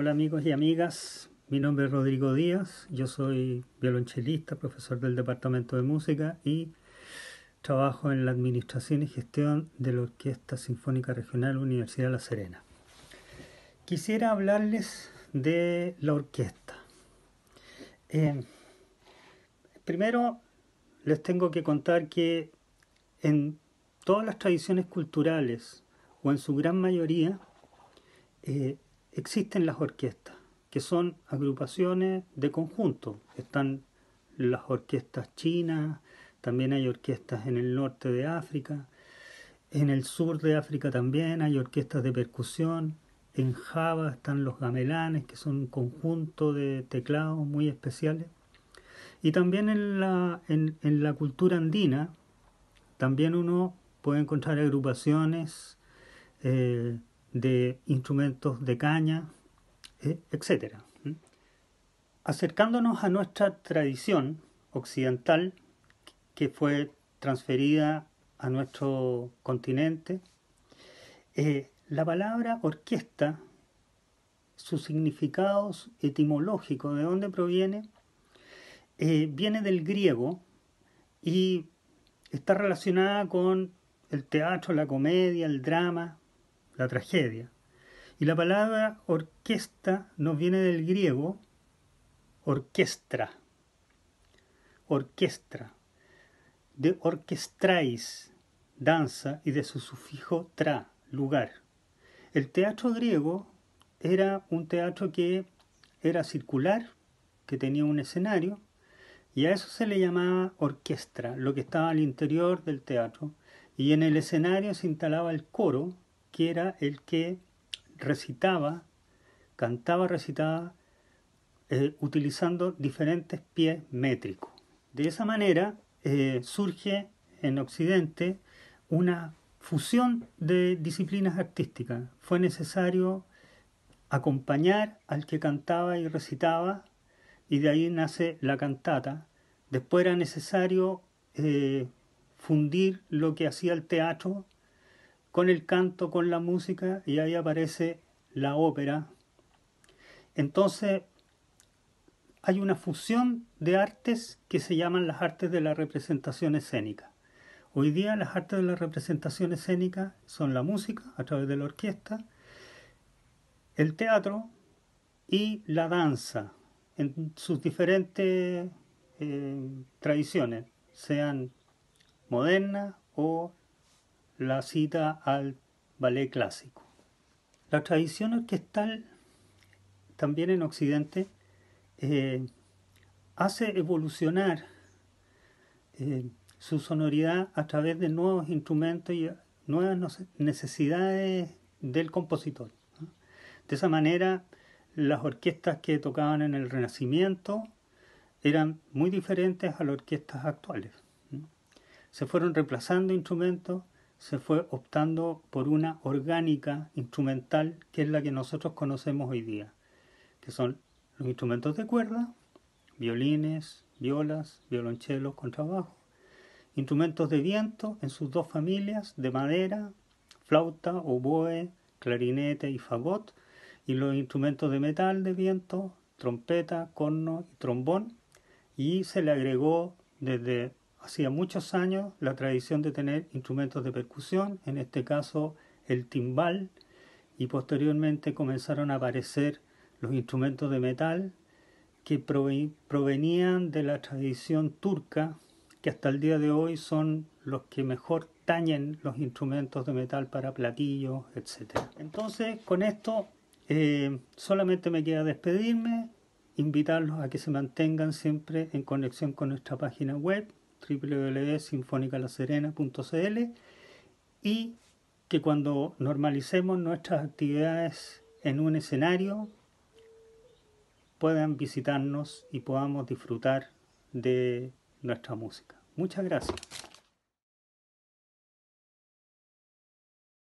Hola amigos y amigas, mi nombre es Rodrigo Díaz, yo soy violonchelista, profesor del Departamento de Música y trabajo en la administración y gestión de la Orquesta Sinfónica Regional Universidad de La Serena. Quisiera hablarles de la orquesta. Eh, primero les tengo que contar que en todas las tradiciones culturales o en su gran mayoría, eh, existen las orquestas, que son agrupaciones de conjunto. Están las orquestas chinas, también hay orquestas en el norte de África, en el sur de África también hay orquestas de percusión, en Java están los gamelanes, que son un conjunto de teclados muy especiales. Y también en la, en, la cultura andina, también uno puede encontrar agrupaciones eh, de instrumentos de caña, eh, etc. Acercándonos a nuestra tradición occidental, que fue transferida a nuestro continente, eh, la palabra orquesta, su significado etimológico, de dónde proviene, eh, viene del griego y está relacionada con el teatro, la comedia, el drama, la tragedia. Y la palabra orquesta nos viene del griego orquestra. Orquestra. De orquestrais, danza, y de su sufijo tra, lugar. El teatro griego era un teatro que era circular, que tenía un escenario, y a eso se le llamaba orquestra, lo que estaba al interior del teatro, y en el escenario se instalaba el coro, que era el que recitaba, cantaba, recitaba, eh, utilizando diferentes pies métricos. De esa manera eh, surge en Occidente una fusión de disciplinas artísticas. Fue necesario acompañar al que cantaba y recitaba y de ahí nace la cantata. Después era necesario eh, fundir lo que hacía el teatro con el canto, con la música, y ahí aparece la ópera. Entonces, hay una fusión de artes que se llaman las artes de la representación escénica. Hoy día las artes de la representación escénica son la música a través de la orquesta, el teatro y la danza en sus diferentes eh, tradiciones, sean modernas o la cita al ballet clásico. La tradición orquestal, también en Occidente, eh, hace evolucionar eh, su sonoridad a través de nuevos instrumentos y nuevas necesidades del compositor. De esa manera, las orquestas que tocaban en el Renacimiento eran muy diferentes a las orquestas actuales. Se fueron reemplazando instrumentos se fue optando por una orgánica instrumental que es la que nosotros conocemos hoy día, que son los instrumentos de cuerda, violines, violas, violonchelos, contrabajo, instrumentos de viento en sus dos familias, de madera, flauta, oboe, clarinete y fagot, y los instrumentos de metal de viento, trompeta, corno y trombón, y se le agregó desde hacía muchos años la tradición de tener instrumentos de percusión, en este caso el timbal, y posteriormente comenzaron a aparecer los instrumentos de metal que provenían de la tradición turca, que hasta el día de hoy son los que mejor tañen los instrumentos de metal para platillos, etc. Entonces, con esto eh, solamente me queda despedirme, invitarlos a que se mantengan siempre en conexión con nuestra página web www.sinfonicalaserena.cl y que cuando normalicemos nuestras actividades en un escenario puedan visitarnos y podamos disfrutar de nuestra música. Muchas gracias.